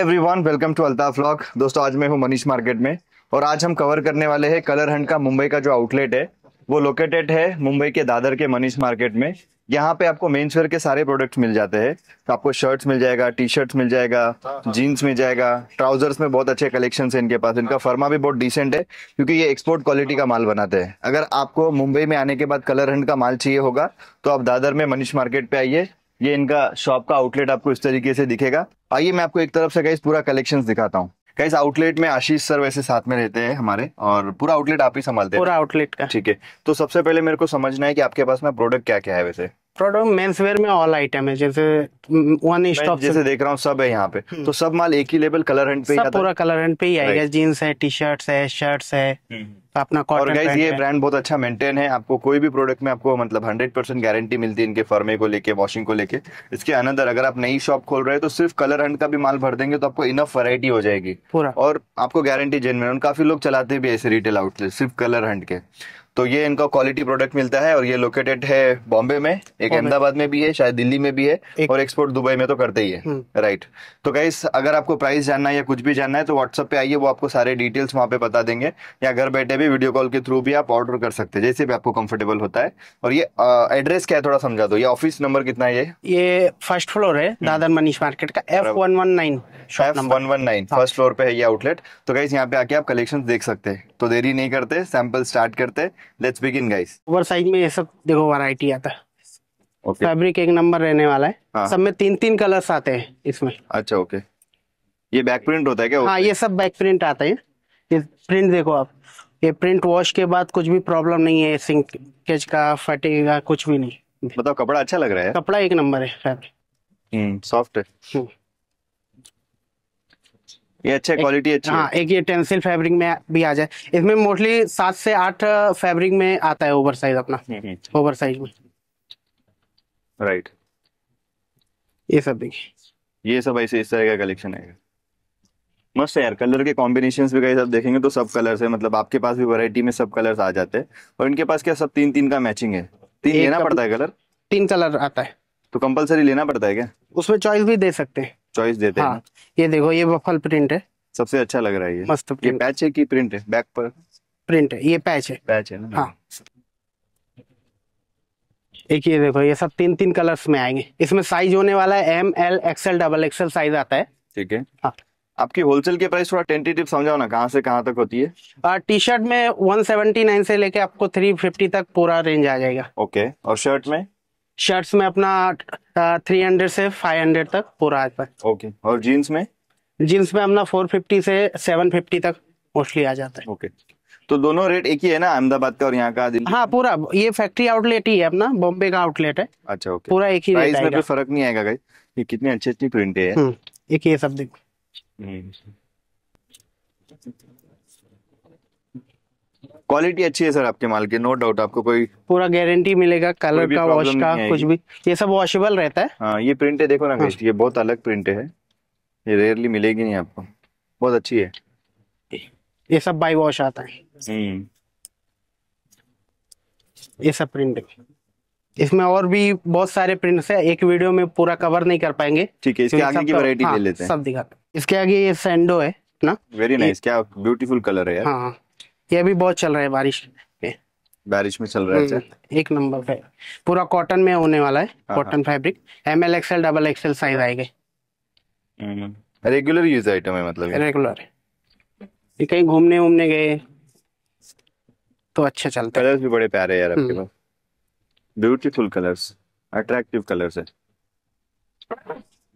Every everyone welcome to Altaf vlog दोस्तों आज मैं हूँ मनीष मार्केट में और आज हम कवर करने वाले हैं कलर हंड का मुंबई का जो आउटलेट है वो लोकेटेड है मुंबई के दादर के मनीष मार्केट में यहाँ पे आपको मेन्स वेयर के सारे प्रोडक्ट्स मिल जाते हैं तो आपको शर्ट्स मिल जाएगा टी शर्ट्स मिल जाएगा जीन्स मिल जाएगा ट्राउजर्स में बहुत अच्छे कलेक्शन है इनके पास इनका फर्मा भी बहुत डिसेंट है क्योंकि ये एक्सपोर्ट क्वालिटी का माल बनाते हैं अगर आपको मुंबई में आने के बाद कलर हंड का माल चाहिए होगा तो आप दादर में मनीष मार्केट पे आइए ये इनका शॉप का आउटलेट आपको इस तरीके से दिखेगा आइए मैं आपको एक तरफ से कहीं पूरा कलेक्शन दिखाता हूँ गाइस आउटलेट में आशीष सर वैसे साथ में रहते हैं हमारे और पूरा आउटलेट आप ही संभालते हैं पूरा आउटलेट का ठीक है तो सबसे पहले मेरे को समझना है कि आपके पास में प्रोडक्ट क्या क्या है वैसे प्रोडक्ट मेंस वेयर में ऑल आइटम है जैसे वन हम्म, स्टॉप जैसे देख रहा हूँ सब है यहाँ पे हम्म। तो सब माल एक ही लेवल कलर हंट पे सब पूरा कलर हंट पे ही आएगा जींस है टी शर्ट है शर्ट्स है हम्म, अपना और गाइस ये ब्रांड बहुत अच्छा मेंटेन है आपको कोई भी प्रोडक्ट में आपको मतलब 100 परसेंट गारंटी मिलती है इनके फर्मे को लेके वॉशिंग को लेके इसके अंदर अगर आप नई शॉप खोल रहे हो तो सिर्फ कलर हंड का भी माल भर देंगे तो आपको इनफ वैरायटी हो जाएगी पूरा और आपको गारंटी जेनवेन काफी लोग चलाते भी ऐसे रिटेल आउटलेट सिर्फ कलर हंड के तो ये इनका क्वालिटी प्रोडक्ट मिलता है और ये लोकेटेड है बॉम्बे में एक अहमदाबाद में भी है शायद दिल्ली में भी है एक... और एक्सपोर्ट दुबई में तो करते ही है राइट हम्म। तो गाइस अगर आपको प्राइस जानना है या कुछ भी जानना है तो व्हाट्सअप पे आइए वो आपको सारे डिटेल्स वहाँ पे बता देंगे या घर बैठे भी वीडियो कॉल के थ्रू भी आप ऑर्डर कर सकते हैं जैसे भी आपको कम्फर्टेबल होता है और ये एड्रेस क्या है थोड़ा समझा दो ये ऑफिस नंबर कितना है ये ये फर्स्ट फ्लोर है हम्म। दादर मनीष मार्केट का F one one nine one one nine first floor पे है ये आउटलेट तो गाइस यहाँ पे आके आप कलेक्शन देख सकते हैं तो देरी नहीं करते सैंपल स्टार्ट करते let's begin guys over size में ये सब देखो वैरायटी आता है okay. फैब्रिक एक नंबर रहने वाला है हाँ. सब में तीन तीन कलर्स आते हैं इसमें अच्छा ओके ये बैक प्रिंट होता है क्या हाँ ये सब बैक प्रिंट आता है ये प्रिंट देखो आप ये प्रिंट वॉश के बाद कुछ भी प्रॉब्लम नहीं है सिंक केच का फटेगा कुछ भी नहीं मतलब कपड़ा अच्छा लग रहा है कपड़ा एक नंबर है फैब्रिक हम्म, सॉफ्ट है हम्म। ये अच्छा क्वालिटी अच्छी हाँ एक ये टेंसिल फैब्रिक में भी आ जाए इसमें मोस्टली सात से आठ फैब्रिक में आता है ओवर साइज अपना ओवर हम्म, साइज हम्म, अच्छा। में राइट ये सब देखिए ये सब ऐसे इस तरह का कलेक्शन है मस्त है यार कलर के कॉम्बिनेशन भी कहीं सब देखेंगे तो सब कलर है मतलब आपके पास भी वैरायटी में सब कलर्स आ जाते हैं और इनके पास क्या सब तीन तीन का मैचिंग है तीन लेना पड़ता है कलर तीन कलर आता है तो कंपलसरी लेना पड़ता है क्या उसमें चॉइस भी दे सकते हैं चॉइस देते हाँ, हैं ये देखो ये वफल प्रिंट है सबसे अच्छा लग रहा है ये मस्त ये पैच है की प्रिंट है बैक पर प्रिंट है ये पैच है पैच है ना हाँ एक ये देखो ये सब तीन तीन कलर्स में आएंगे इसमें साइज होने वाला है M L XL double XL size आता है ठीक है हाँ आपकी होलसेल के प्राइस थोड़ा टेंटेटिव समझाओ ना कहाँ से कहाँ तक होती है टी शर्ट में 179 से लेके आपको 350 तक पूरा रेंज आ जाएगा ओके और शर्ट में शर्ट्स में अपना थ्री हंड्रेड से फाइव हंड्रेड तक पूरा आता है ओके और जीन्स में जीन्स में अपना फोर फिफ्टी से सेवन फिफ्टी तक मोस्टली आ जाता है ओके तो दोनों रेट एक ही है ना अहमदाबाद का और यहाँ का हाँ पूरा ये फैक्ट्री आउटलेट ही है अपना बॉम्बे का आउटलेट है अच्छा ओके पूरा एक ही रेट में फर्क नहीं आएगा ये कितनी अच्छी अच्छी प्रिंटे है हम्म, एक ये सब देखो हम्म, क्वालिटी अच्छी है सर आपके माल की नो डाउट आपको कोई पूरा गारंटी मिलेगा कलर का वॉश का कुछ भी ये सब वॉशेबल रहता है हाँ ये प्रिंट है देखो ना हाँ। ये बहुत अलग प्रिंट है ये रेयरली मिलेगी नहीं आपको बहुत अच्छी है ये सब बाई वॉश आता है हम्म। ये सब प्रिंट इसमें और भी बहुत सारे प्रिंट्स है एक वीडियो में पूरा कवर नहीं कर पाएंगे ठीक है इसके आगे की वैरायटी ले हाँ, लेते हैं सब दिखा इसके आगे ये सैंडो है ना वेरी नाइस क्या ब्यूटीफुल कलर है यार हाँ ये भी बहुत चल रहा है बारिश बारिश में चल रहा है हम्म, एक नंबर पे पूरा कॉटन में होने वाला है cotton fabric M L XL double XL size आएगा रेगुलर यूज आइटम है मतलब रेगुलर है कहीं घूमने वूमने गए तो अच्छा चलता कलर्स भी बड़े प्यारे यार आपके हम्म। पास ब्यूटीफुल कलर्स अट्रैक्टिव कलर्स है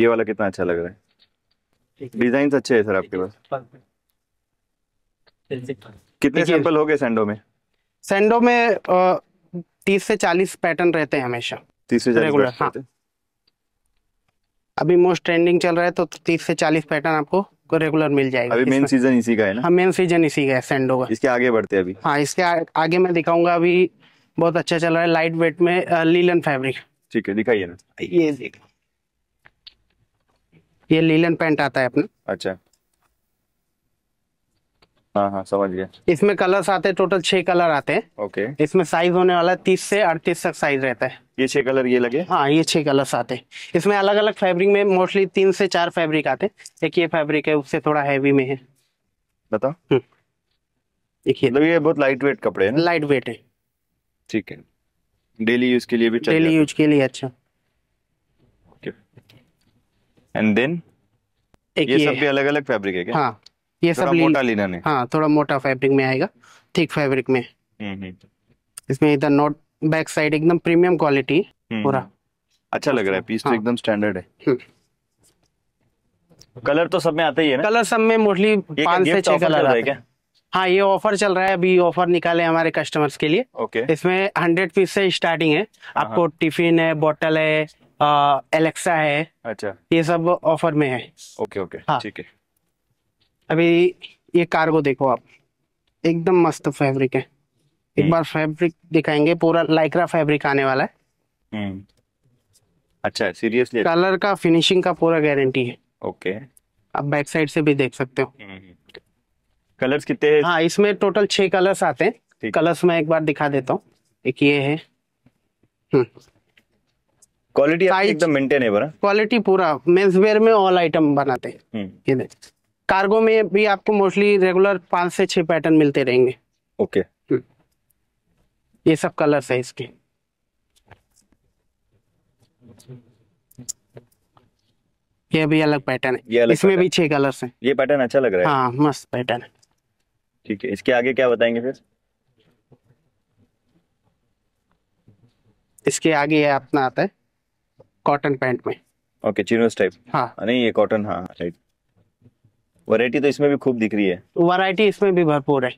ये वाला कितना अच्छा लग रहा है डिजाइन अच्छे है सर आपके पास कितने सैंपल हो गए सेंडो में सेंडो में तीस से चालीस पैटर्न रहते हैं हमेशा तीस से रेगुलर हाँ अभी मोस्ट ट्रेंडिंग चल रहा है तो तीस से चालीस पैटर्न आपको रेगुलर मिल जाएगा अभी मेन सीजन इसी का है ना हाँ मेन सीजन इसी का है सेंडो का इसके आगे बढ़ते हैं अभी हाँ इसके आ, आगे मैं दिखाऊंगा अभी बहुत अच्छा चल रहा है लाइट वेट में लीलन फैब्रिक ठीक है दिखाइए ना ये देख ये लीलन पैंट आता है अपना अच्छा हाँ हाँ समझ गया इसमें कलर्स आते हैं टोटल छह कलर आते हैं ओके इसमें साइज होने वाला तीस से अड़तीस तक साइज रहता है ये छह कलर ये लगे हाँ ये छह कलर्स आते हैं इसमें अलग अलग फैब्रिक में मोस्टली तीन से चार फैब्रिक आते हैं एक ये फैब्रिक है उससे थोड़ा हैवी में है बताओ देखिए हम्म। मतलब ये बहुत लाइट वेट कपड़े हैं लाइट वेट है ठीक है डेली यूज के लिए भी डेली यूज के लिए अच्छा एंड देन ये सब भी अलग अलग फैब्रिक है क्या हाँ ये सब मोटा लिनन है हाँ थोड़ा मोटा फैब्रिक में आएगा थिक फैब्रिक में हम्म, हम्म, हम्म। इसमें इधर नोट बैक साइड एकदम प्रीमियम क्वालिटी पूरा अच्छा लग रहा है पीस तो हाँ। एकदम स्टैंडर्ड है कलर तो सब में आते ही है ना कलर सब में मोस्टली पांच से छह कलर है हैं हाँ ये ऑफर चल रहा है अभी ऑफर निकाले हमारे कस्टमर्स के लिए ओके इसमें हंड्रेड पीस से स्टार्टिंग है हाँ, आपको टिफिन हाँ। है बॉटल है एलेक्सा है अच्छा ये सब ऑफर में है ओके ओके ठीक है अभी ये कार्गो देखो आप एकदम मस्त फैब्रिक है एक हम्म। बार फैब्रिक दिखाएंगे पूरा लाइक्रा फैब्रिक आने वाला है हम्म। अच्छा सीरियसली कलर का फिनिशिंग का पूरा गारंटी है ओके आप बैक साइड से भी देख सकते हो हम्म, कलर्स कितने हैं हाँ इसमें टोटल छह कलर्स आते हैं कलर्स मैं एक बार दिखा देता हूँ एक ये है क्वालिटी एकदम मेंटेनेबल है क्वालिटी पूरा मेंस वेयर में ऑल आइटम बनाते हैं ये देख कार्गो में भी आपको मोस्टली रेगुलर पांच से छह पैटर्न मिलते रहेंगे ओके हम्म। ये सब कलर्स है इसके ये भी अलग पैटर्न है इसमें भी छह कलर्स हैं ये पैटर्न अच्छा लग रहा है हाँ मस्त पैटर्न है ठीक है इसके आगे क्या बताएंगे फिर इसके आगे ये अपना आता है कॉटन पैंट में ओके चिनोस टाइप हाँ नहीं ये कॉटन हाँ राइट वैरायटी तो इसमें भी खूब दिख रही है वैरायटी इसमें भी भरपूर है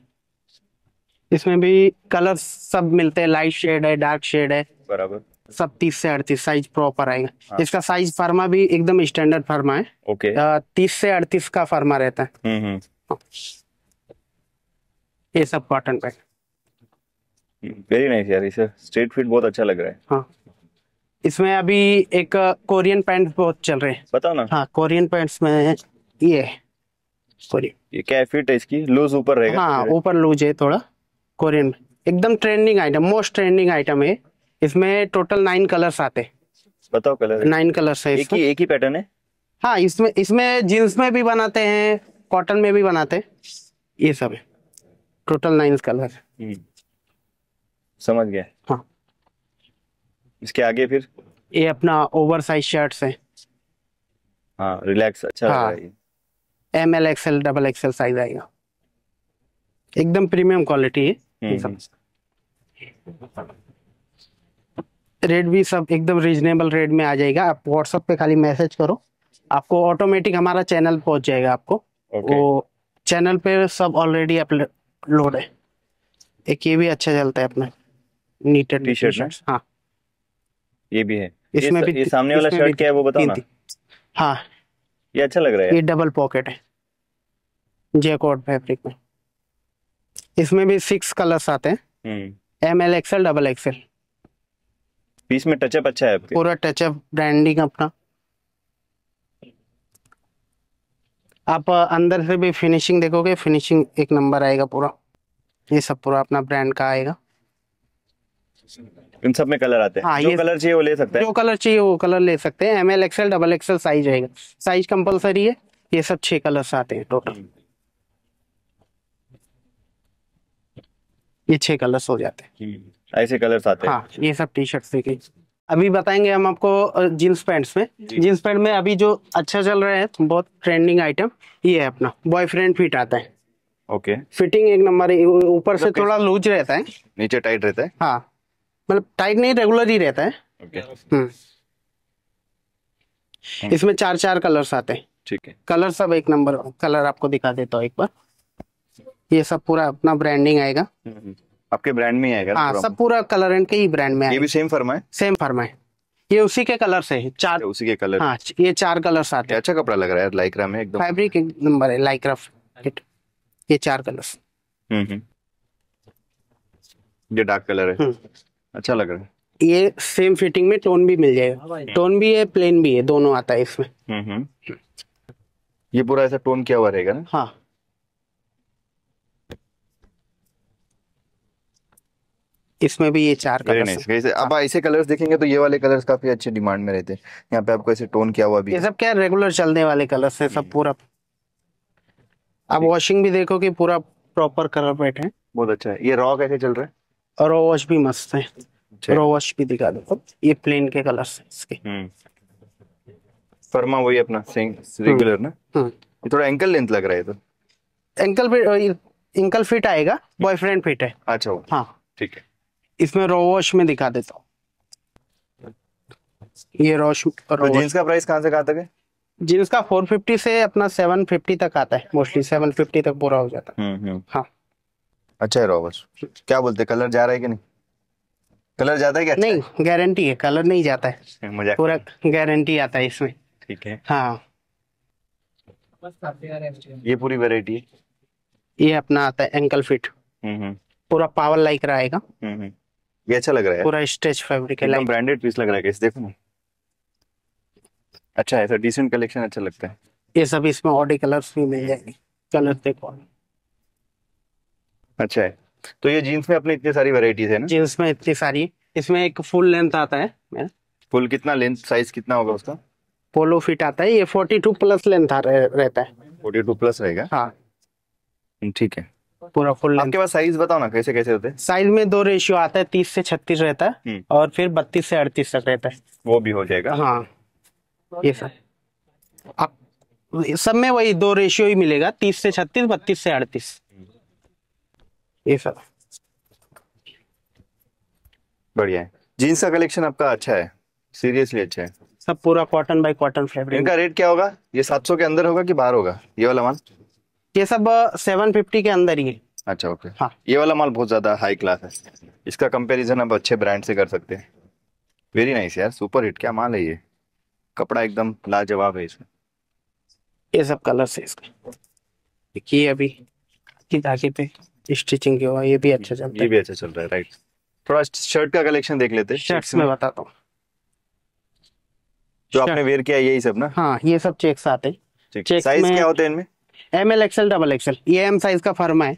इसमें भी कलर सब मिलते हैं लाइट शेड है डार्क शेड है बराबर सब तीस से अड़तीस साइज प्रॉपर आएगा हाँ। इसका साइज फर्मा भी एकदम स्टैंडर्ड फर्मा है ओके तीस से अड़तीस का फर्मा रहता है हम्म, हम्म। हाँ। ये सब कॉटन पे वेरी नाइस यार इसे स्ट्रेट फिट बहुत अच्छा लग रहा है हाँ इसमें अभी एक कोरियन पैंट बहुत चल रहे हैं बताओ ना हाँ कोरियन पैंट्स में ये सॉरी ये है इसकी लूज ऊपर रहेगा हाँ ऊपर लूज है थोड़ा कोरियन एकदम trending item most trending item है इसमें टोटल नाइन आते बताओ कलर नाइन है एक ही एक ही पैटर्न है हाँ इसमें इसमें में भी बनाते हैं कॉटन में भी बनाते हैं ये सब है टोटल नाइन कलर समझ गया हाँ इसके आगे फिर ये अपना ओवर साइज शर्ट्स है हाँ रिलैक्स अच्छा हाँ, M L XL double XL size आएगा एकदम प्रीमियम क्वालिटी है रेट भी हम्म, सब एकदम रीजनेबल रेट में आ जाएगा आप व्हाट्सएप पे खाली मैसेज करो आपको ऑटोमेटिक हमारा चैनल पहुंच जाएगा आपको okay. वो चैनल पे सब ऑलरेडी अपलोड है एक ये भी अच्छा चलता है अपने नीट एंड टी शर्ट हाँ ये भी है इसमें भी ये सामने वाला शर्ट क्या है वो बताओ ना हाँ ये अच्छा लग रहा है ये डबल पॉकेट है जेकॉर्ड फैब्रिक में इसमें भी सिक्स कलर्स आते हैं M L XL double XL piece में टचअप अच्छा है आपके पूरा टचअप ब्रांडिंग अपना आप अंदर से भी फिनिशिंग देखोगे फिनिशिंग एक नंबर आएगा पूरा ये सब पूरा अपना ब्रांड का आएगा इन सब में कलर आते हैं हाँ, जो कलर चाहिए वो ले सकते हैं जो कलर चाहिए वो कलर ले सकते हैं M L XL double XL size रहेगा साइज कंपलसरी है ये सब छह कलर आते हैं टोटल ये छह कलर्स हो जाते हैं हम्म, ऐसे कलर्स आते हैं हाँ ये सब टी शर्ट देखिए अभी बताएंगे हम आपको जींस पैंट्स में जींस पैंट में अभी जो अच्छा चल रहा है बहुत ट्रेंडिंग आइटम ये है अपना बॉयफ्रेंड फिट आता है ओके okay. फिटिंग एक नंबर ऊपर से मतलब थोड़ा लूज रहता है नीचे टाइट रहता है हाँ मतलब टाइट नहीं रेगुलर ही रहता है okay. हम्म। hmm. इसमें चार चार कलर्स आते हैं ठीक है कलर सब एक नंबर कलर आपको दिखा देता हूँ एक बार ये सब पूरा अपना ब्रांडिंग आएगा hmm. आपके ब्रांड में आएगा हाँ सब पूरा कलर एंड के ही ब्रांड में आएगा ये भी सेम फर्मा है सेम फर्मा है ये उसी के कलर से है चार उसी के कलर हाँ ये चार कलर आते हैं अच्छा कपड़ा लग रहा है लाइक्रा में एकदम फैब्रिक एक नंबर है लाइक्रा ये चार कलर hmm, ये डार्क कलर है अच्छा लग रहा है ये सेम फिटिंग में टोन भी मिल जाएगा टोन हाँ भी है प्लेन भी है दोनों आता है इसमें हम्म, हम्म। ये पूरा ऐसा टोन किया हुआ रहेगा ना हाँ इसमें भी ये चार कलर अब ऐसे हाँ। कलर्स देखेंगे तो ये वाले कलर्स काफी अच्छे डिमांड में रहते हैं यहाँ पे आपको ऐसे टोन किया हुआ भी ये सब क्या रेगुलर चलने वाले कलर्स है सब हम्म। पूरा अब वॉशिंग भी देखो कि पूरा प्रॉपर कलर पेट है बहुत अच्छा है ये रॉ कैसे चल रहा है रो भी मस्त है रो भी दिखा दो ये प्लेन के कलर्स है इसके हम्म। फर्मा वही अपना रेगुलर हम्म। ना हम्म। ये थोड़ा एंकल लेंथ लग रहा है तो एंकल फिट एंकल फिट आएगा बॉयफ्रेंड फिट है अच्छा हाँ ठीक है इसमें रो में दिखा देता हूँ ये रोश तो जींस का प्राइस कहाँ से कहाँ तक है जींस का 450 से अपना 750 तक आता है मोस्टली 750 तक पूरा हो जाता है हाँ अच्छा है रहो क्या बोलते कलर जा रहा है कि नहीं कलर जाता है क्या नहीं गारंटी है कलर नहीं जाता है मजाक पूरा गारंटी आता है इसमें ठीक है हाँ ये पूरी वेराइटी है ये अपना आता है एंकल फिट हम्म, हम्म। पूरा पावर लाइक रहेगा हम्म, ये अच्छा लग रहा है पूरा स्ट्रेच फैब्रिक है ब्रांडेड पीस लग रहा है देखो ना अच्छा है सर डिसेंट कलेक्शन अच्छा लगता है ये सब इसमें ऑडी कलर्स भी मिल जाएंगे कलर देखो अच्छा है तो ये जीन्स में अपने इतनी सारी वेराइटीज है जीन्स में इतनी सारी इसमें एक फुल लेंथ आता है फुल कितना लेंथ साइज कितना होगा उसका पोलो फिट आता है ये फोर्टी टू प्लस लेंथ रह, रहता है फोर्टी टू प्लस रहेगा हाँ हम्म, ठीक है पूरा फुल आपके पास साइज बताओ ना कैसे कैसे होते हैं साइज में दो रेशियो आता है तीस से छत्तीस रहता है हम्म। और फिर बत्तीस से अड़तीस तक रहता है वो भी हो जाएगा हाँ ये सर आप सब में वही दो रेशियो ही मिलेगा तीस से छत्तीस बत्तीस से अड़तीस ये सर बढ़िया है जीन्स का कलेक्शन आपका अच्छा है सीरियसली अच्छा है सब पूरा कॉटन बाय कॉटन फैब्रिक इनका रेट क्या होगा ये 700 के अंदर होगा कि बाहर होगा ये वाला माल ये सब 750 के अंदर ही है अच्छा ओके हाँ ये वाला माल बहुत ज्यादा हाई क्लास है इसका कंपैरिजन आप अच्छे ब्रांड से कर सकते हैं वेरी नाइस यार सुपर हिट क्या माल है ये कपड़ा एकदम लाजवाब है इसका ये सब कलर है इसका देखिए अभी जाके पे स्टिचिंग के ये भी अच्छा चल ये भी अच्छा चल रहा है राइट थोड़ा शर्ट का कलेक्शन देख लेते हैं शर्ट्स में बताता हूँ जो आपने वेयर किया यही सब ना हाँ ये सब चेक्स आते हैं साइज क्या होते हैं इनमें M L XL double XL ये एम साइज का फर्मा है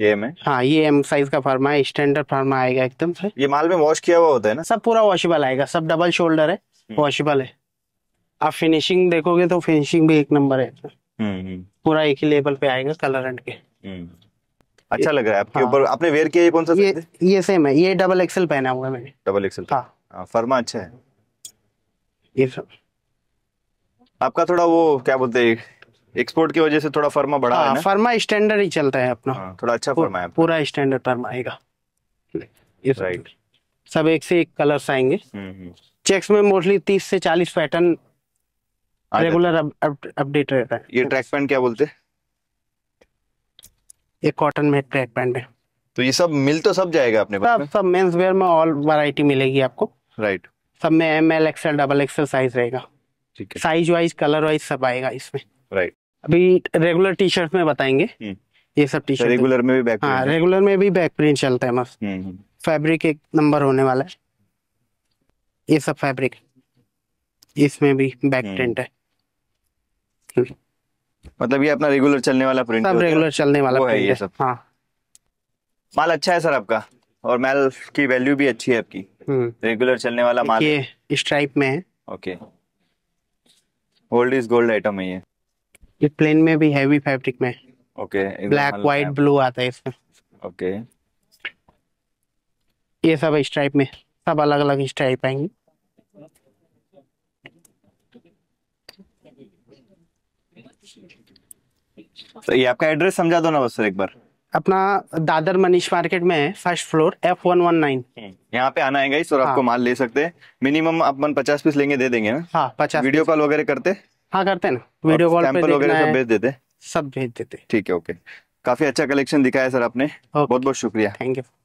ये एम है हाँ ये एम साइज का फर्मा है स्टैंडर्ड फर्मा आएगा एकदम से ये माल में वॉश किया हुआ होता है ना सब पूरा वॉशेबल आएगा सब डबल शोल्डर है वॉशेबल हम्म। है आप फिनिशिंग देखोगे तो फिनिशिंग भी एक नंबर है हम्म, हम्म। पूरा एक ही लेवल पे आएगा कलर एंड के अच्छा लग रहा है आपके हाँ। ऊपर हाँ। आपने वेयर किया ये कौन सा ये, ये सेम है ये डबल एक्सेल पहना हुआ है मैंने डबल एक्सेल हाँ, हाँ फर्मा अच्छा है ये सब आपका थोड़ा वो क्या बोलते हैं एक्सपोर्ट की वजह से थोड़ा फर्मा बढ़ा हाँ, है ना फर्मा स्टैंडर्ड ही चलता है अपना हाँ, थोड़ा अच्छा फर्मा है पूरा स्टैंडर्ड फर्मा आएगा राइट सब एक से एक कलर्स आएंगे चेक्स हम्म, हम्म। में मोस्टली तीस से चालीस पैटर्न रेगुलर अपडेट रहता है ये ट्रैक पैंट क्या बोलते हैं ये कॉटन में ट्रैक पैंट है तो ये सब मिल तो सब जाएगा अपने सब सब मेंस वेयर में ऑल वैरायटी मिलेगी आपको राइट सब में M L XL double XL size रहेगा ठीक है साइज वाइज कलर वाइज सब आएगा इसमें राइट अभी रेगुलर टी शर्ट में बताएंगे हम्म। ये सब टी शर्ट रेगुलर में भी बैक हाँ रेगुलर में भी बैक प्रिंट चलता है मस्त फैब्रिक हम्म, हम्म। एक नंबर होने वाला है ये सब फैब्रिक इसमें भी बैक प्रिंट है मतलब ये अपना रेगुलर चलने वाला प्रिंट सब रेगुलर चलने वाला वो है ये सब हाँ माल अच्छा है सर आपका और माल की वैल्यू भी अच्छी है आपकी रेगुलर हम्म। चलने वाला माल ये इस में है okay gold is gold item है ये ये प्लेन में भी हैवी फैब्रिक में ओके ब्लैक व्हाइट ब्लू आता है इसमें ओके ये सब स्ट्राइप में सब अलग अलग स्ट्राइप आएंगे तो ये आपका एड्रेस समझा दो ना बस सर एक बार अपना दादर मनीष मार्केट में है first floor F one one nine यहाँ पे आना है और हाँ। आपको माल ले सकते हैं मिनिमम आप मन पचास पीस लेंगे दे देंगे ना हाँ पचास वीडियो कॉल वगैरह करते हाँ करते ना वीडियो कॉल वगैरह सब भेज देते सब भेज देते ठीक है ओके काफी अच्छा कलेक्शन दिखाया सर आपने बहुत बहुत शुक्रिया थैंक यू